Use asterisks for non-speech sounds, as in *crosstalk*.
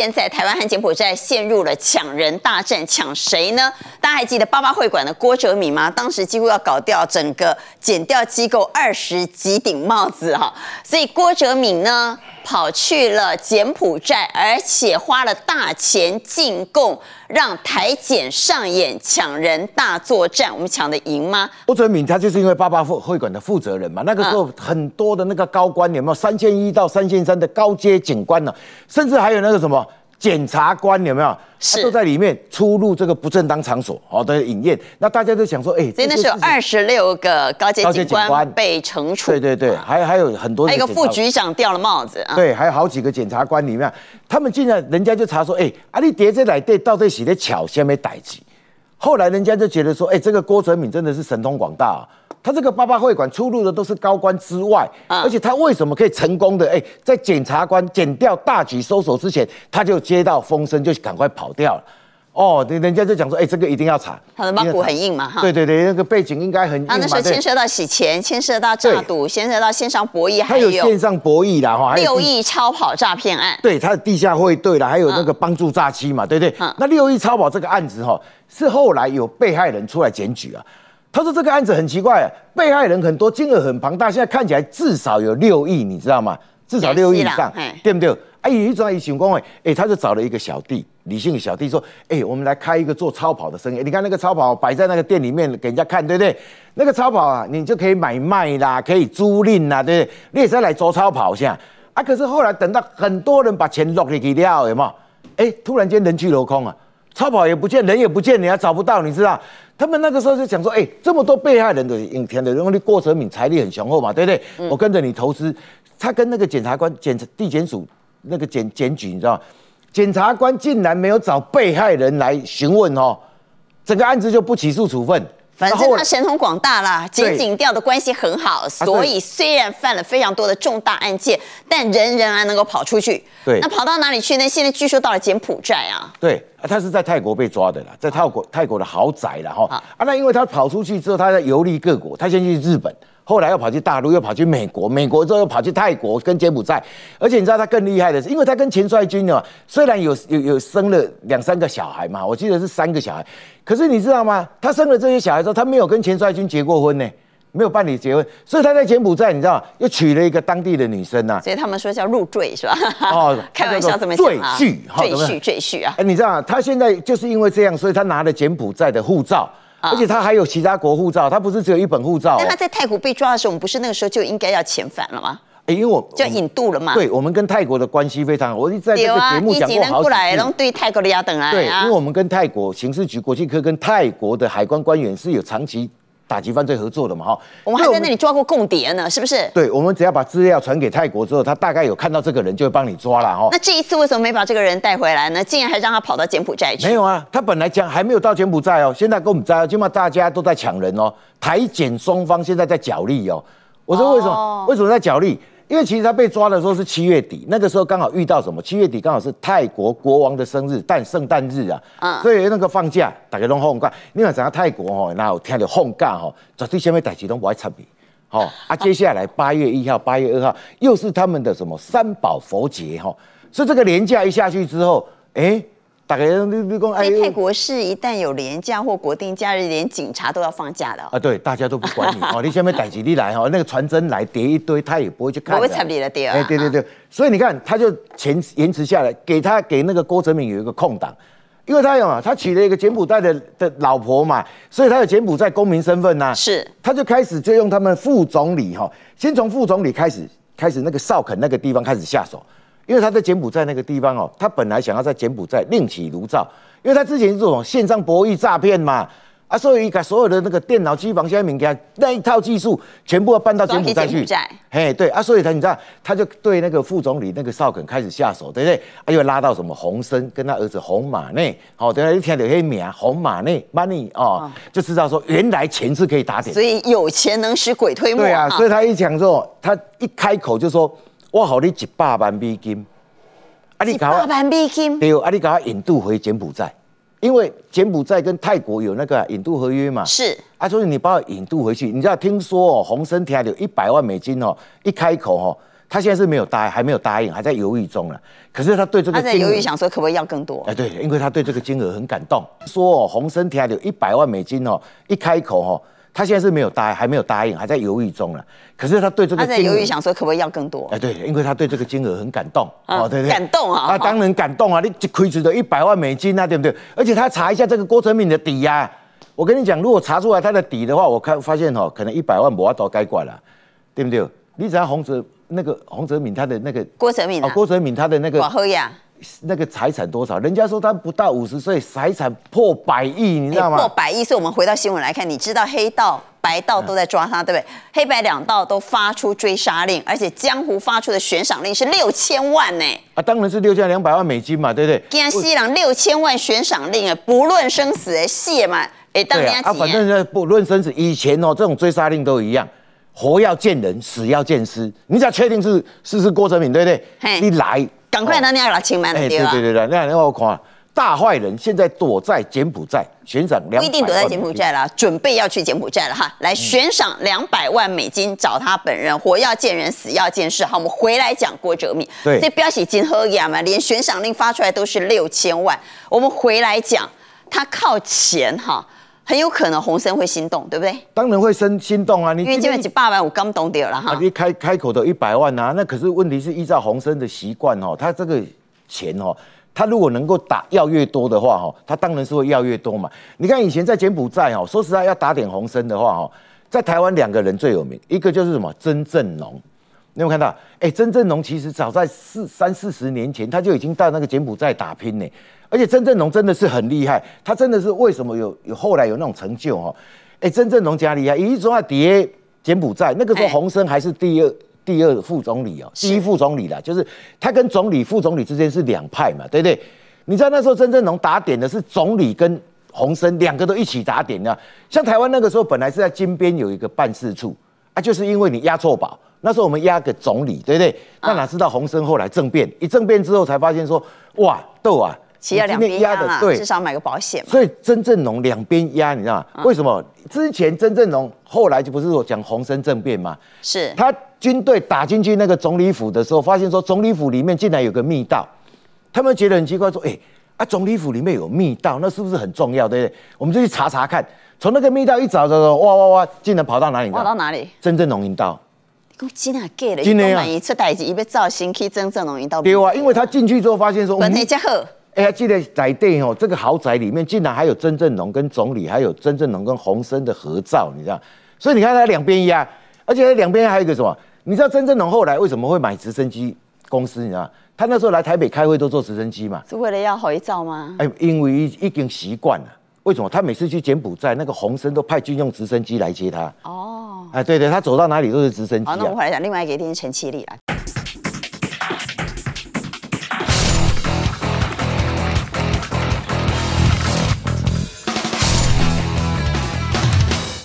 现在台湾和柬埔寨陷入了抢人大战，抢谁呢？大家还记得八八会馆的郭哲敏吗？当时几乎要搞掉整个柬掉机构二十几顶帽子哈，所以郭哲敏呢跑去了柬埔寨，而且花了大钱进贡，让台柬上演抢人大作战。我们抢得赢吗？郭哲敏他就是因为八八会馆的负责人嘛，那个时候很多的那个高官有没有三千一到三千三的高阶警官呢？甚至还有那个什么？检察官有没有？他都在里面出入这个不正当场所，好的影院，那大家都想说，哎，真的是二十六个高检警官被惩处。对对对，还还有很多一个副局长掉了帽子。啊，对，还有好几个检察官里面，他们竟然人家就查说，哎，阿你叠在内底到底是的巧什没逮志？后来人家就觉得说，哎，这个郭正敏真的是神通广大，啊。他这个八八会馆出入的都是高官之外，而且他为什么可以成功的？哎，在检察官剪掉大举搜索之前，他就接到风声，就赶快跑掉了。哦，人人家就讲说，哎，这个一定要查。他的猫骨很硬嘛，哈。对对对，那个背景应该很。他那时候牵涉到洗钱，牵涉到诈赌，牵涉到线上博弈，还有。有线上博弈啦，哈，六亿超跑诈骗案。对，他的地下会对了，还有那个帮助诈欺嘛，对不对？那六亿超跑这个案子哈，是后来有被害人出来检举啊，他说这个案子很奇怪，被害人很多，金额很庞大，现在看起来至少有六亿，你知道吗？至少六亿以上，对不对？哎，有一种一醒功哎，哎，他就找了一个小弟，李姓小弟说，哎，我们来开一个做超跑的生意。你看那个超跑摆在那个店里面给人家看，对不对？那个超跑啊，你就可以买卖啦，可以租赁啦，对不对？也是来做超跑，是啊。啊，可是后来等到很多人把钱落进去了，有冇？哎，突然间人去楼空啊，超跑也不见，人也不见，你还找不到，你知道？他们那个时候就想说，哎，这么多被害人的影片的，因为郭哲敏财力很雄厚嘛，对不对？我跟着你投资，他跟那个检察官检地检署。那个检检举你知道吗？检察官竟然没有找被害人来询问哦，这个案子就不起诉处分。反正他神通广大啦，警警调的关系很好，所以虽然犯了非常多的重大案件，但人仍然能够跑出去。对，那跑到哪里去呢？现在据说到了柬埔寨啊。对，他是在泰国被抓的啦，在泰国泰国的豪宅了哈。啊，那因为他跑出去之后，他在游历各国，他先去日本。后来又跑去大陆，又跑去美国，美国之后又跑去泰国跟柬埔寨。而且你知道他更厉害的是，因为他跟钱帅军呢，虽然有有有生了两三个小孩嘛，我记得是三个小孩。可是你知道吗？他生了这些小孩之后，他没有跟钱帅军结过婚呢，没有办理结婚。所以他在柬埔寨，你知道，又娶了一个当地的女生啊。所以他们说叫入赘是吧？哦，*laughs* 开玩笑，怎么赘婿？赘婿，赘婿啊！哎，你知道，他现在就是因为这样，所以他拿了柬埔寨的护照。而且他还有其他国护照，他不是只有一本护照。那他在泰国被抓的时候，我们不是那个时候就应该要遣返了吗？因为我就引渡了嘛。对，我们跟泰国的关系非常好，我一直在这个节目讲过好几次。对，因为我们跟泰国刑事局国际科跟泰国的海关官员是有长期。打击犯罪合作的嘛哈，我们还在那里抓过共谍呢，是不是？对，我们只要把资料传给泰国之后，他大概有看到这个人，就会帮你抓了哈。那这一次为什么没把这个人带回来呢？竟然还让他跑到柬埔寨去？没有啊，他本来讲还没有到柬埔寨哦，现在跟我们在，起码大家都在抢人哦。台柬双方现在在角力哦，我说为什么？为什么在角力？因为其实他被抓的时候是七月底，那个时候刚好遇到什么？七月底刚好是泰国国王的生日，但圣诞日啊，所以那个放假大家都哄假。你外，整泰国吼，然后听到放假吼，绝对什么代志都不爱插边。好啊，*laughs* 接下来八月一号、八月二号又是他们的什么三宝佛节哈？所以这个年假一下去之后，哎。大概你你讲哎，泰国是一旦有连假或国定假日，连警察都要放假的啊。对，大家都不管你 *laughs* 哦。你下面逮几例来哦，那个传真来叠一堆，他也不会去看的。不会你了，对啊。哎，对对对，所以你看，他就前延迟下来，给他给那个郭哲敏有一个空档，因为他有啊，他娶了一个柬埔寨的的老婆嘛，所以他有柬埔寨公民身份呐。是。他就开始就用他们副总理哈，先从副总理开始，开始那个少肯那个地方开始下手。因为他在柬埔寨那个地方哦，他本来想要在柬埔寨另起炉灶，因为他之前做线上博弈诈骗嘛，啊，所以一所有的那个电脑机房、签名那一套技术，全部要搬到柬埔寨去。嘿，对啊，所以他你知道，他就对那个副总理那个邵肯开始下手，对不对？他又拉到什么洪森跟他儿子洪马内哦，等下一天有些名洪马内 money 哦，就知道说原来钱是可以打点。所以有钱能使鬼推磨。对啊，所以他一讲说，他一开口就说。我好你一百万美金，你，一百万美金。对，啊，你搞引渡回柬埔寨，因为柬埔寨跟泰国有那个引渡合约嘛。是。啊，所以你把我引渡回去，你知道？听说洪森提下有一百万美金哦，一开口哦，他现在是没有答，还没有答应，还在犹豫中了。可是他对这个，他在犹豫，想说可不可以要更多？哎，对，因为他对这个金额很感动，说洪森提下有一百万美金哦，一开口哦。他现在是没有答，还没有答应，还在犹豫中了。可是他对这个他在犹豫，想说可不可以要更多？哎，对，因为他对这个金额很感动，哦，对对，感动啊！他当然感动啊！你只亏损的一百万美金啊，对不对？而且他查一下这个郭哲敏的抵押，我跟你讲，如果查出来他的底的话，我看发现哦，可能一百万不要找该管了，对不对？你只要洪泽那个洪泽敏他的那个郭哲敏，郭哲敏他的那个。那个财产多少？人家说他不到五十岁，财产破百亿，你知道吗？破百亿，所以我们回到新闻来看，你知道黑道、白道都在抓他，对不对？黑白两道都发出追杀令，而且江湖发出的悬赏令是六千万呢。啊，当然是六千两百万美金嘛，对不对？给阿西朗六千万悬赏令啊，不论生死哎，谢嘛哎，当然啊，反正呢不论生死，以前哦这种追杀令都一样，活要见人，死要见尸，你只要确定是是是郭哲敏，对不对？嘿，一来。赶快拿那个清满了，对对对对那那你看，大坏人现在躲在柬埔寨悬赏。不一定躲在柬埔寨啦，准备要去柬埔寨了哈，来悬赏两百万美金找他本人，活要见人，死要见尸哈。我们回来讲郭哲敏，对，所以不要洗金喝盐嘛，连悬赏令发出来都是六千万。我们回来讲，他靠钱哈。很有可能洪森会心动，对不对？当然会生心动啊！因为基本是八百我刚懂点了哈。一开开口的一百万呐，那可是问题是依照洪森的习惯哦，他这个钱哦，他如果能够打要越多的话哦，他当然是会要越多嘛。你看以前在柬埔寨哦，说实在要打点洪森的话哦，在台湾两个人最有名，一个就是什么曾正农。有没有看到？哎，曾正荣其实早在四三四十年前，他就已经到那个柬埔寨打拼呢。而且曾正荣真的是很厉害，他真的是为什么有有后来有那种成就哦？哎，曾正荣家里啊，一直要爹柬埔寨那个时候洪森还是第二第二副总理哦，第一副总理啦，就是他跟总理、副总理之间是两派嘛，对不对？你知道那时候曾正荣打点的是总理跟洪森两个都一起打点的。像台湾那个时候本来是在金边有一个办事处啊，就是因为你押错宝。那时候我们押个总理，对不对？那哪知道洪森后来政变，一政变之后才发现说，哇，斗啊！其实两边压的，对，至少买个保险。所以曾正农两边压，你知道吗？为什么？之前曾正农后来就不是说讲洪森政变吗？是他军队打进去那个总理府的时候，发现说总理府里面竟然有个密道，他们觉得很奇怪，说，哎，啊，总理府里面有密道，那是不是很重要？对不对？我们就去查查看，从那个密道一找，找找，哇哇哇，竟然跑到哪里了？跑到哪里？曾正农领道。今年啊！出代事，伊要造型去真正容易到。对啊，因为他进去之后发现说，关系正好。哎，记得在地哦，这个豪宅里面竟然还有曾正龙跟总理，还有曾正龙跟洪森的合照，你知道？所以你看他两边压，而且两边还有一个什么？你知道曾正龙后来为什么会买直升机公司？你知道？他那时候来台北开会都坐直升机嘛？是为了要回照吗？哎，因为已经习惯了。为什么？他每次去柬埔寨，那个洪森都派军用直升机来接他。哦。哎，对对，他走到哪里都是直升机。好，那我们来讲另外一个一定是陈气力来。